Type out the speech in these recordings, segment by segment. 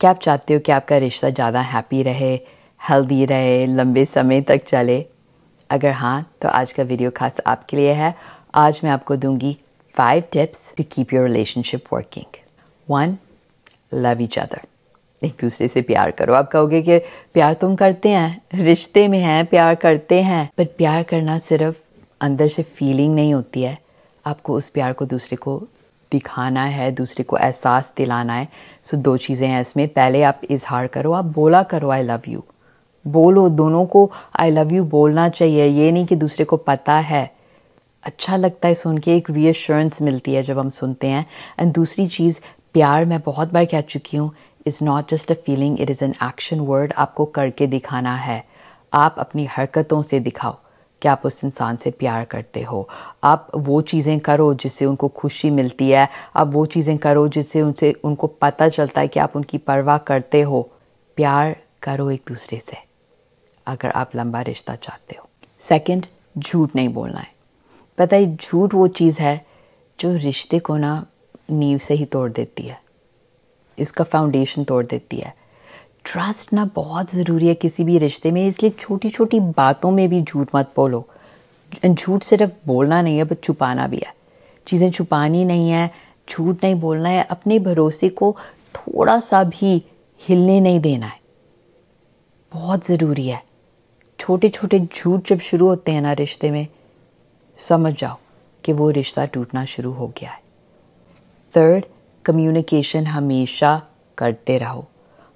क्या आप चाहते हो कि आपका रिश्ता ज़्यादा हैप्पी रहे हेल्दी रहे लंबे समय तक चले अगर हाँ तो आज का वीडियो खास आपके लिए है आज मैं आपको दूंगी five tips to keep your relationship working one love each other एक दूसरे से प्यार करो आप कहोगे कि प्यार तुम करते हैं रिश्ते में हैं प्यार करते हैं पर प्यार करना सिर्फ अंदर से फीलिंग नहीं होती है आपको उस प्यार को दूसरे को दिखाना है दूसरे को एहसास दिलाना है सो दो चीज़ें हैं इसमें पहले आप इजहार करो आप बोला करो आई लव यू बोलो दोनों को आई लव यू बोलना चाहिए ये नहीं कि दूसरे को पता है अच्छा लगता है सुन के एक रीअश्योरेंस मिलती है जब हम सुनते हैं एंड दूसरी चीज़ प्यार मैं बहुत बार कह चुकी हूँ is not just a feeling it is an action word आपको करके दिखाना है आप अपनी हरकतों से दिखाओ कि आप उस इंसान से प्यार करते हो आप वो चीज़ें करो जिससे उनको खुशी मिलती है आप वो चीज़ें करो जिससे उनसे उनको पता चलता है कि आप उनकी परवाह करते हो प्यार करो एक दूसरे से अगर आप लंबा रिश्ता चाहते हो सेकंड झूठ नहीं बोलना है पता है झूठ वो चीज़ है जो रिश्ते को ना नींव से ही तोड़ देती है इसका फाउंडेशन तोड़ देती है ट्रस्ट ना बहुत ज़रूरी है किसी भी रिश्ते में इसलिए छोटी छोटी बातों में भी झूठ मत बोलो झूठ सिर्फ बोलना नहीं है बट छुपाना भी है चीज़ें छुपानी नहीं है झूठ नहीं बोलना है अपने भरोसे को थोड़ा सा भी हिलने नहीं देना है बहुत ज़रूरी है छोटे छोटे झूठ जब शुरू होते हैं ना रिश्ते में समझ जाओ कि वो रिश्ता टूटना शुरू हो गया है थर्ड कम्युनिकेशन हमेशा करते रहो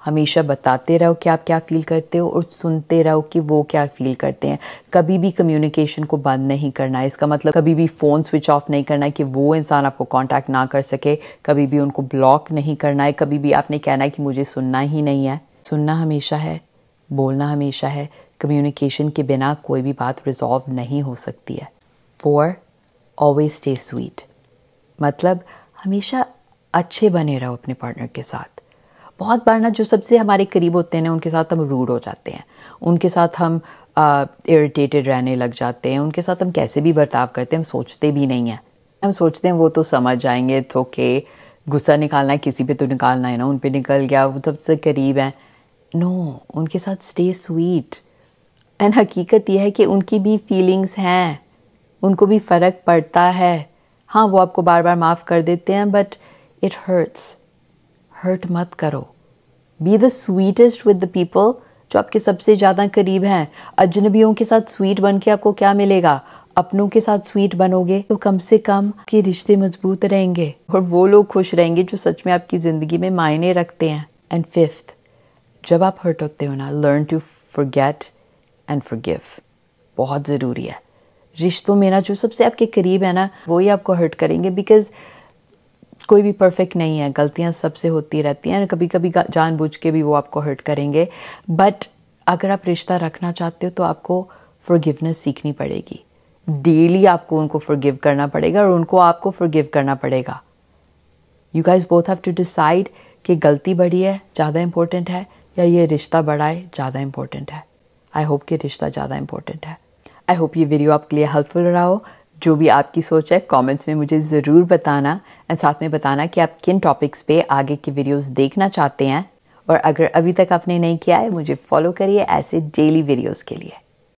हमेशा बताते रहो कि आप क्या फ़ील करते हो और सुनते रहो कि वो क्या फ़ील करते हैं कभी भी कम्युनिकेशन को बंद नहीं करना है इसका मतलब कभी भी फ़ोन स्विच ऑफ नहीं करना है कि वो इंसान आपको कांटेक्ट ना कर सके कभी भी उनको ब्लॉक नहीं करना है कभी भी आपने कहना है कि मुझे सुनना ही नहीं है सुनना हमेशा है बोलना हमेशा है कम्युनिकेशन के बिना कोई भी बात रिजॉल्व नहीं हो सकती है फोर ऑलवेज स्टे स्वीट मतलब हमेशा अच्छे बने रहो अपने पार्टनर के साथ बहुत बार ना जो सबसे हमारे करीब होते हैं ना उनके साथ हम रूड हो जाते हैं उनके साथ हम इरिटेटेड रहने लग जाते हैं उनके साथ हम कैसे भी बर्ताव करते हैं हम सोचते भी नहीं हैं हम सोचते हैं वो तो समझ जाएंगे तो के गुस्सा निकालना है किसी पे तो निकालना है ना उन पर निकल गया वो तो सबसे करीब हैं नो no, उनके साथ स्टे स्वीट एंड हकीकत यह है कि उनकी भी फीलिंग्स हैं उनको भी फ़र्क पड़ता है हाँ वो आपको बार बार माफ़ कर देते हैं बट इट हर्ट्स हर्ट मत करो be the sweetest with the people जो आपके सबसे ज़्यादा करीब हैं अजनबियों के साथ स्वीट बन के आपको क्या मिलेगा अपनों के साथ स्वीट बनोगे तो कम से कम के रिश्ते मजबूत रहेंगे और वो लोग खुश रहेंगे जो सच में आपकी ज़िंदगी में मायने रखते हैं एंड फिफ्थ जब आप हर्ट होते हो ना learn to forget and forgive बहुत ज़रूरी है रिश्तों में ना जो सबसे आपके करीब है ना वो ही आपको हर्ट करेंगे बिकॉज कोई भी परफेक्ट नहीं है गलतियाँ सबसे होती रहती हैं कभी कभी जानबूझ के भी वो आपको हर्ट करेंगे बट अगर आप रिश्ता रखना चाहते हो तो आपको फॉरगिवनेस सीखनी पड़ेगी डेली आपको उनको फॉरगिव करना पड़ेगा और उनको आपको फॉरगिव करना पड़ेगा you guys both have to decide कि गलती बड़ी है ज़्यादा इम्पोर्टेंट है या ये रिश्ता बड़ा है ज़्यादा इंपॉर्टेंट है आई होप कि रिश्ता ज़्यादा इंपॉर्टेंट है आई होप ये वीडियो आपके लिए हेल्पफुल रहा हो जो भी आपकी सोच है कमेंट्स में मुझे ज़रूर बताना एंड साथ में बताना कि आप किन टॉपिक्स पे आगे की वीडियोस देखना चाहते हैं और अगर अभी तक आपने नहीं किया है मुझे फॉलो करिए ऐसे डेली वीडियोस के लिए